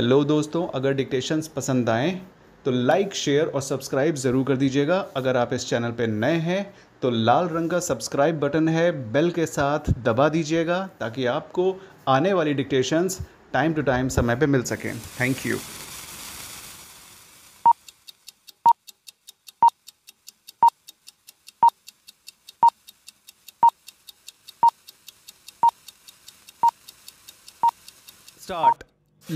Hello दोस्तों अगर dictations पसंद आएँ तो लाइक शेयर और सब्सक्राइब ज़रूर कर दीजिएगा अगर आप इस चैनल पर नए हैं तो लाल रंग का सब्सक्राइब बटन है बेल के साथ दबा दीजिएगा ताकि आपको आने वाली डिक्टेशंस टाइम टू टाइम समय पे मिल सकें thank you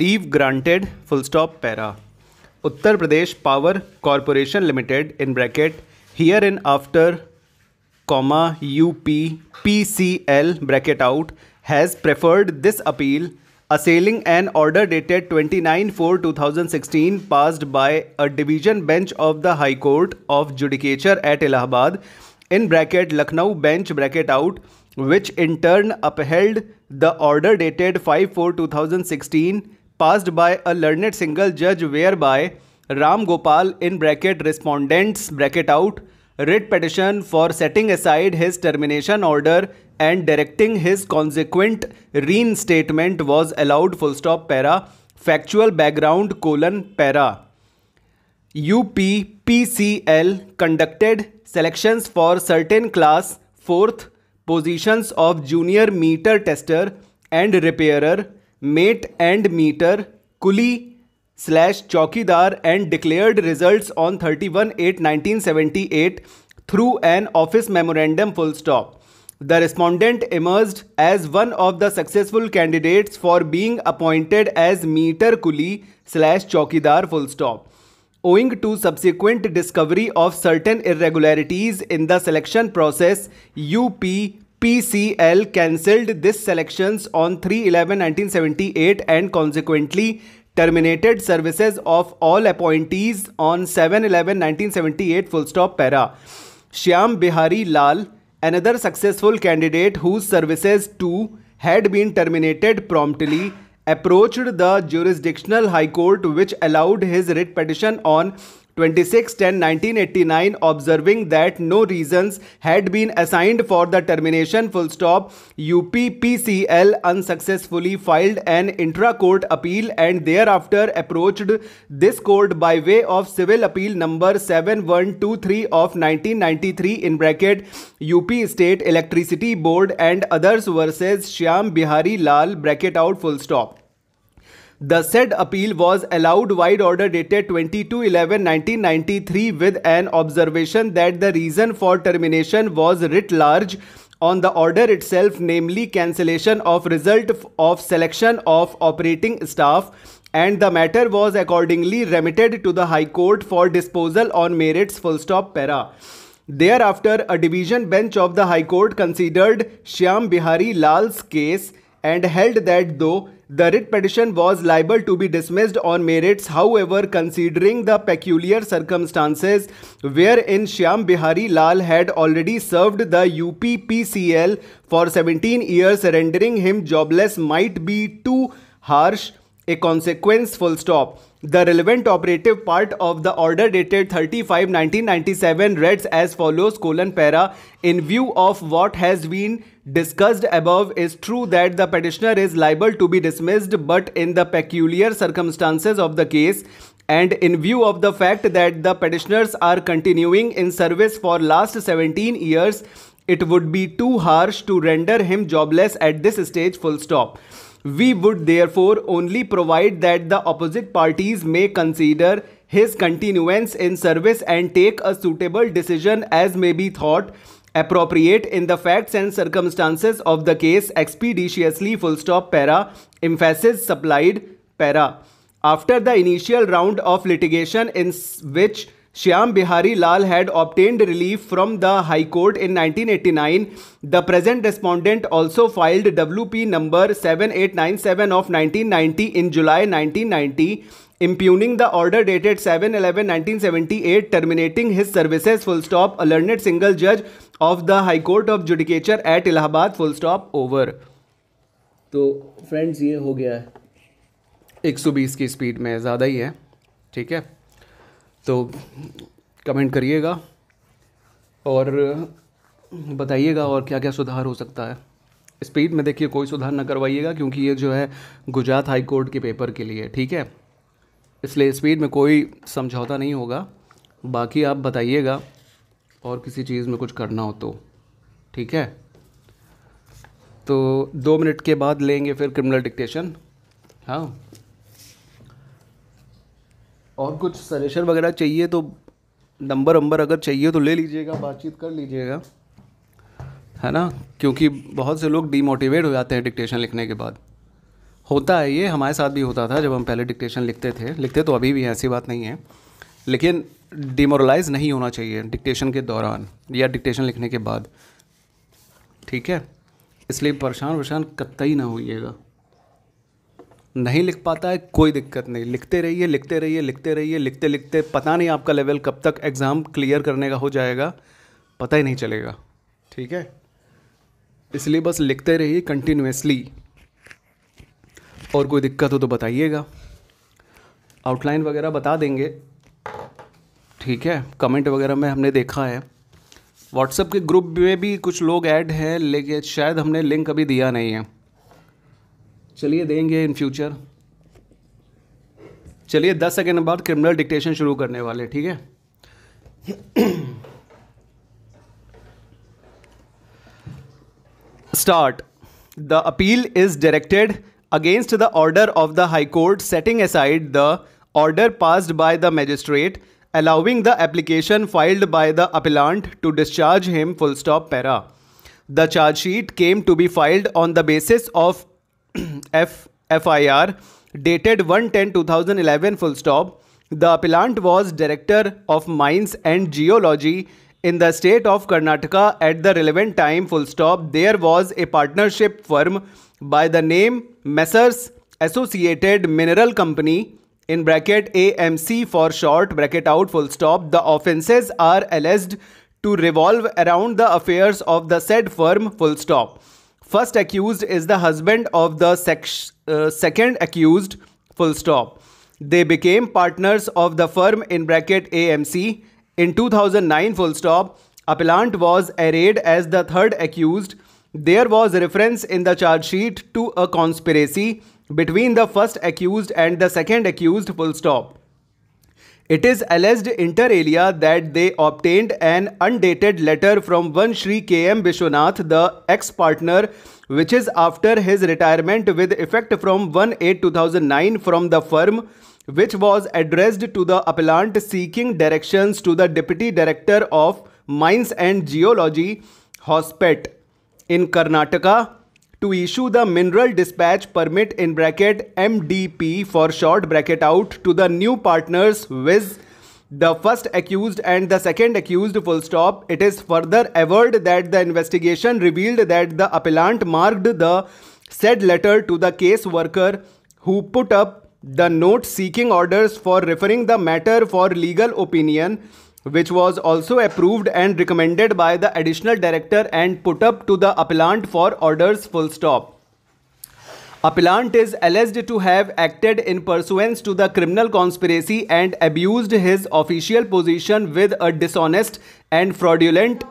leave granted full stop para. Uttar Pradesh Power Corporation Limited herein after comma UP bracket out has preferred this appeal assailing an order dated twenty nine four two thousand sixteen passed by a division bench of the High Court of Judicature at Allahabad in bracket Lucknow bench bracket out which in turn upheld the order dated five four two thousand sixteen passed by a learned single judge whereby Ram Gopal in bracket respondents bracket out writ petition for setting aside his termination order and directing his consequent reinstatement was allowed full stop para factual background colon para UPPCL conducted selections for certain class 4th positions of junior meter tester and repairer mate and meter, Kuli slash chowkidar and declared results on 31 8 1978 through an office memorandum full stop. The respondent emerged as one of the successful candidates for being appointed as meter Kuli slash chowkidar full stop. Owing to subsequent discovery of certain irregularities in the selection process, UP PCL cancelled this selections on 3-11-1978 and consequently terminated services of all appointees on 7-11-1978 full stop para. Shyam Bihari Lal, another successful candidate whose services too had been terminated promptly, approached the jurisdictional high court which allowed his writ petition on 26 10 1989 observing that no reasons had been assigned for the termination full stop UPPCL unsuccessfully filed an intra-court appeal and thereafter approached this court by way of civil appeal number 7123 of 1993 in bracket UP State Electricity Board and others versus Shyam Bihari Lal bracket out full stop the said appeal was allowed wide order dated 22-11-1993 with an observation that the reason for termination was writ large on the order itself, namely cancellation of result of selection of operating staff and the matter was accordingly remitted to the High Court for disposal on merits full stop para. Thereafter, a division bench of the High Court considered Shyam Bihari Lal's case and held that though the writ petition was liable to be dismissed on merits, however, considering the peculiar circumstances wherein Shyam Bihari Lal had already served the UPPCL for 17 years, rendering him jobless might be too harsh a consequence, full stop. The relevant operative part of the order dated 35 1997 reads as follows colon para in view of what has been discussed above is true that the petitioner is liable to be dismissed but in the peculiar circumstances of the case and in view of the fact that the petitioners are continuing in service for last 17 years it would be too harsh to render him jobless at this stage full stop we would therefore only provide that the opposite parties may consider his continuance in service and take a suitable decision as may be thought appropriate in the facts and circumstances of the case expeditiously full stop para emphasis supplied para after the initial round of litigation in which Shyam Bihari Lal had obtained relief from the High Court in 1989. The present respondent also filed WP number 7897 of 1990 in July 1990 impugning the order dated 7-11-1978 terminating his services full stop a learned single judge of the high court of judicature at Allahabad full stop over तो friends ये हो गया है 120 की speed में ज़्यादा ही है ठीक है तो कमेंट करिएगा और बताइएगा और क्या क्या सुधार हो सकता है स्पीड में देखिए कोई सुधार ना करवाइएगा क्योंकि ये जो है गुजरात हाई कोर्ट के पेपर के लिए ठीक है इसलिए स्पीड में कोई समझौता नहीं होगा बाकी आप बताइएगा और किसी चीज़ में कुछ करना हो तो ठीक है तो दो मिनट के बाद लेंगे फिर क्रिमिनल डिक्टेशन हाँ और कुछ सजेशन वगैरह चाहिए तो नंबर वम्बर अगर चाहिए तो ले लीजिएगा बातचीत कर लीजिएगा है ना क्योंकि बहुत से लोग डीमोटिवेट हो जाते हैं डिक्टेशन लिखने के बाद होता है ये हमारे साथ भी होता था जब हम पहले डिक्टेशन लिखते थे लिखते तो अभी भी ऐसी बात नहीं है लेकिन डिमोरलाइज नहीं होना चाहिए डिक्टेशन के दौरान या डिक्टेशन लिखने के बाद ठीक है इसलिए परेशान वरेशान ही ना होइएगा नहीं लिख पाता है कोई दिक्कत नहीं लिखते रहिए लिखते रहिए लिखते रहिए लिखते लिखते पता नहीं आपका लेवल कब तक एग्ज़ाम क्लियर करने का हो जाएगा पता ही नहीं चलेगा ठीक है इसलिए बस लिखते रहिए कंटिन्यूसली और कोई दिक्कत हो तो बताइएगा आउटलाइन वगैरह बता देंगे ठीक है कमेंट वगैरह में हमने देखा है व्हाट्सएप के ग्रुप में भी कुछ लोग ऐड हैं लेकिन शायद हमने लिंक अभी दिया नहीं है चलिए देंगे इन फ्यूचर चलिए दस सेकेंड बाद क्रिमिनल डिक्टेशन शुरू करने वाले ठीक है start the appeal is directed against the order of the high court setting aside the order passed by the magistrate allowing the application filed by the appellant to discharge him full stop para the chargesheet came to be filed on the basis of F, FIR dated 1 10 2011 full stop. The appellant was Director of Mines and Geology in the state of Karnataka at the relevant time full stop. There was a partnership firm by the name Messrs. Associated Mineral Company in bracket AMC for short bracket out full stop. The offences are alleged to revolve around the affairs of the said firm full stop. First accused is the husband of the uh, second accused, full stop. They became partners of the firm in bracket AMC. In 2009, full stop, appellant was arrayed as the third accused. There was reference in the charge sheet to a conspiracy between the first accused and the second accused, full stop. It is alleged inter alia that they obtained an undated letter from one Shri K.M. Vishwanath, the ex-partner, which is after his retirement with effect from 1-8-2009 from the firm, which was addressed to the appellant seeking directions to the Deputy Director of Mines and Geology, HOSPET, in Karnataka to issue the mineral dispatch permit in bracket MDP for short bracket out to the new partners with the first accused and the second accused full stop. It is further averred that the investigation revealed that the appellant marked the said letter to the case worker who put up the note seeking orders for referring the matter for legal opinion which was also approved and recommended by the additional director and put up to the appellant for orders full stop. Appellant is alleged to have acted in pursuance to the criminal conspiracy and abused his official position with a dishonest and fraudulent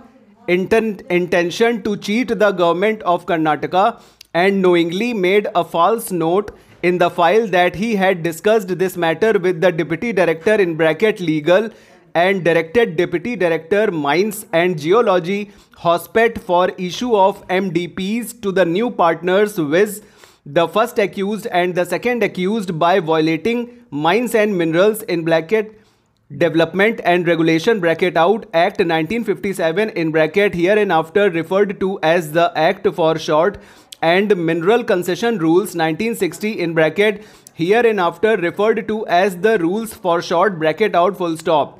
intent, intention to cheat the government of Karnataka and knowingly made a false note in the file that he had discussed this matter with the deputy director in bracket legal and directed Deputy Director Mines and Geology Hospet for issue of MDPs to the new partners with the first accused and the second accused by violating Mines and Minerals in bracket Development and Regulation bracket out Act 1957 in bracket hereinafter referred to as the Act for short and Mineral Concession Rules 1960 in bracket hereinafter referred to as the rules for short bracket out full stop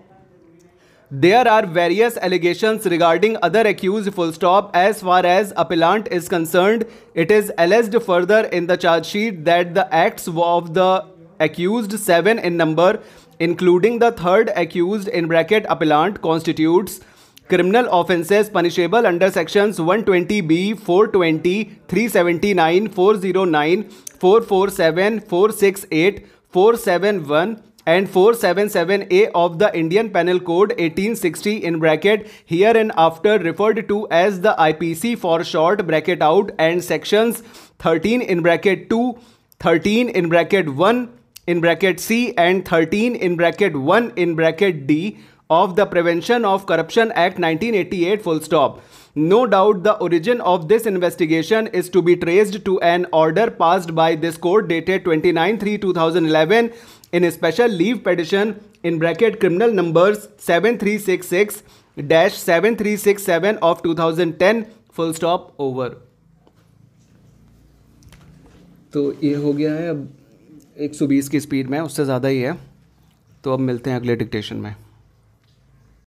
there are various allegations regarding other accused full stop as far as appellant is concerned. It is alleged further in the charge sheet that the acts of the accused seven in number including the third accused in bracket appellant constitutes criminal offences punishable under sections 120b 420 379 409 447 468 471 and 477A of the Indian Penal Code 1860 in bracket here and after referred to as the IPC for short bracket out and sections 13 in bracket 2, 13 in bracket 1 in bracket C and 13 in bracket 1 in bracket D of the Prevention of Corruption Act 1988 full stop. No doubt the origin of this investigation is to be traced to an order passed by this court dated 29 3 2011 in special leave petition in bracket criminal number seven seven three six six dash three six seven of two thousand ten full stop over तो ये हो गया है अब एक सौ बीस की स्पीड में उससे ज़्यादा ही है तो अब मिलते हैं अगले डिक्टेशन में